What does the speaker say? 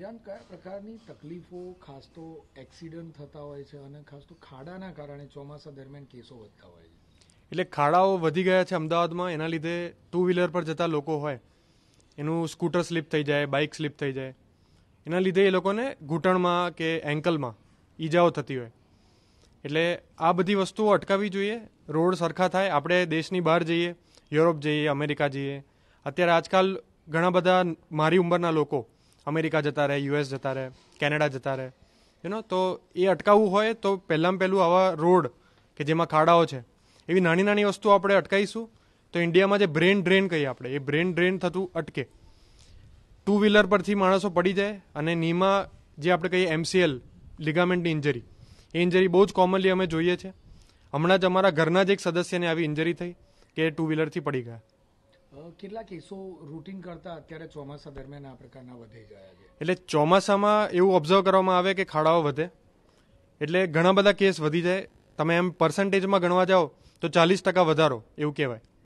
હિરાન કયા પ્રકારની તકલીફો ખાસ તો એક્સિડન્ટ થતા હોય છે અને ખાસ તો ખાડાના કારણે ચોમાસા દરમિયાન કેસો વધતા હોય છે એટલે ખાડાઓ વધી ગયા છે અમદાવાદમાં એના લીધે ટુ વ્હીલર પર જતા લોકો હોય એનું સ્કૂટર સ્લીપ થઈ જાય બાઇક સ્લીપ થઈ જાય એના લીધે એ લોકોને ઘૂંટણમાં કે એન્કલમાં ઈજાઓ થતી હોય એટલે આ બધી વસ્તુઓ અટકાવવી જોઈએ રોડ સરખા થાય આપણે દેશની બહાર જઈએ યુરોપ જઈએ અમેરિકા જઈએ અત્યારે આજકાલ ઘણા બધા મારી ઉંમરના લોકો અમેરિકા જતા રહે યુએસ જતા રહે કેનેડા જતા રહે યુનો તો એ અટકાવવું હોય તો પહેલાંમાં પહેલું આવા રોડ કે જેમાં ખાડાઓ છે એવી નાની નાની વસ્તુ આપણે અટકાવીશું તો ઇન્ડિયામાં જે બ્રેન ડ્રેન કહીએ આપણે એ બ્રેન ડ્રેન થતું અટકે ટુ વ્હીલર પરથી માણસો પડી જાય અને નીમાં જે આપણે કહીએ એમસીએલ લિગામેન્ટની ઇન્જરી એ ઇન્જરી બહુ જ કોમનલી અમે જોઈએ છીએ હમણાં જ અમારા ઘરના જ એક સદસ્યને આવી ઇન્જરી થઈ કે ટુ વ્હીલરથી પડી ગયા કેટલા કેસો રૂટીન કરતા અત્યારે ચોમાસા દરમિયાન આ પ્રકારના વધી ગયા છે એટલે ચોમાસામાં એવું ઓબ્ઝર્વ કરવામાં આવે કે ખાડાઓ વધે એટલે ઘણા બધા કેસ વધી જાય તમે એમ પર્સન્ટેજમાં ગણવા જાઓ તો ચાલીસ ટકા વધારો એવું કહેવાય